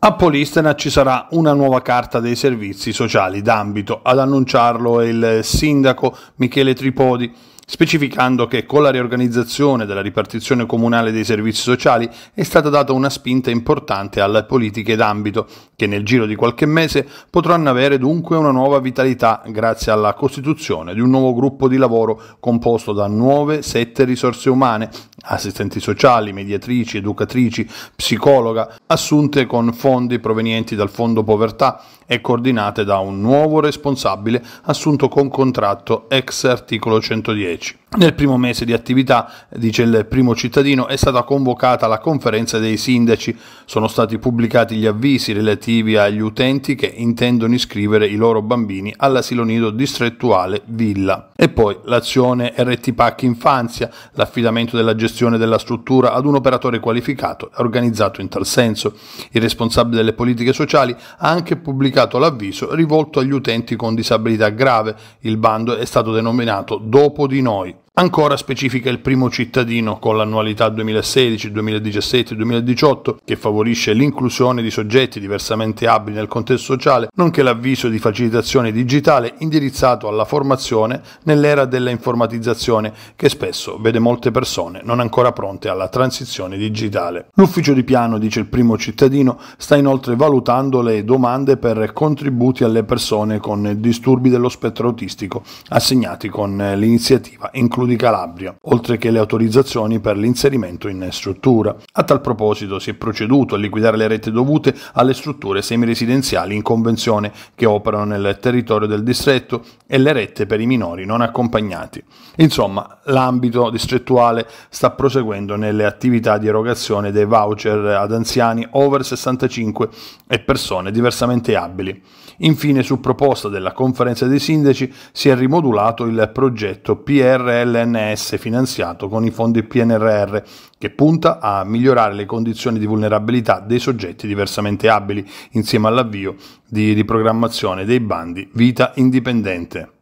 A Polistena ci sarà una nuova carta dei servizi sociali d'ambito, ad annunciarlo è il sindaco Michele Tripodi specificando che con la riorganizzazione della ripartizione comunale dei servizi sociali è stata data una spinta importante alle politiche d'ambito, che nel giro di qualche mese potranno avere dunque una nuova vitalità grazie alla costituzione di un nuovo gruppo di lavoro composto da nuove sette risorse umane, assistenti sociali, mediatrici, educatrici, psicologa, assunte con fondi provenienti dal Fondo Povertà e coordinate da un nuovo responsabile assunto con contratto ex articolo 110 речь Nel primo mese di attività, dice il primo cittadino, è stata convocata la conferenza dei sindaci. Sono stati pubblicati gli avvisi relativi agli utenti che intendono iscrivere i loro bambini all'asilo nido distrettuale Villa. E poi l'azione RT Pack Infanzia, l'affidamento della gestione della struttura ad un operatore qualificato e organizzato in tal senso. Il responsabile delle politiche sociali ha anche pubblicato l'avviso rivolto agli utenti con disabilità grave. Il bando è stato denominato Dopo di noi. Ancora specifica il primo cittadino con l'annualità 2016, 2017 e 2018 che favorisce l'inclusione di soggetti diversamente abili nel contesto sociale, nonché l'avviso di facilitazione digitale indirizzato alla formazione nell'era della informatizzazione che spesso vede molte persone non ancora pronte alla transizione digitale. L'ufficio di piano, dice il primo cittadino, sta inoltre valutando le domande per contributi alle persone con disturbi dello spettro autistico assegnati con l'iniziativa inclusiva di Calabria, oltre che le autorizzazioni per l'inserimento in struttura. A tal proposito si è proceduto a liquidare le rette dovute alle strutture semiresidenziali in convenzione che operano nel territorio del distretto e le rette per i minori non accompagnati. Insomma, l'ambito distrettuale sta proseguendo nelle attività di erogazione dei voucher ad anziani over 65 e persone diversamente abili. Infine, su proposta della conferenza dei sindaci, si è rimodulato il progetto PRL dell'ENS finanziato con i fondi PNRR, che punta a migliorare le condizioni di vulnerabilità dei soggetti diversamente abili, insieme all'avvio di riprogrammazione dei bandi Vita Indipendente.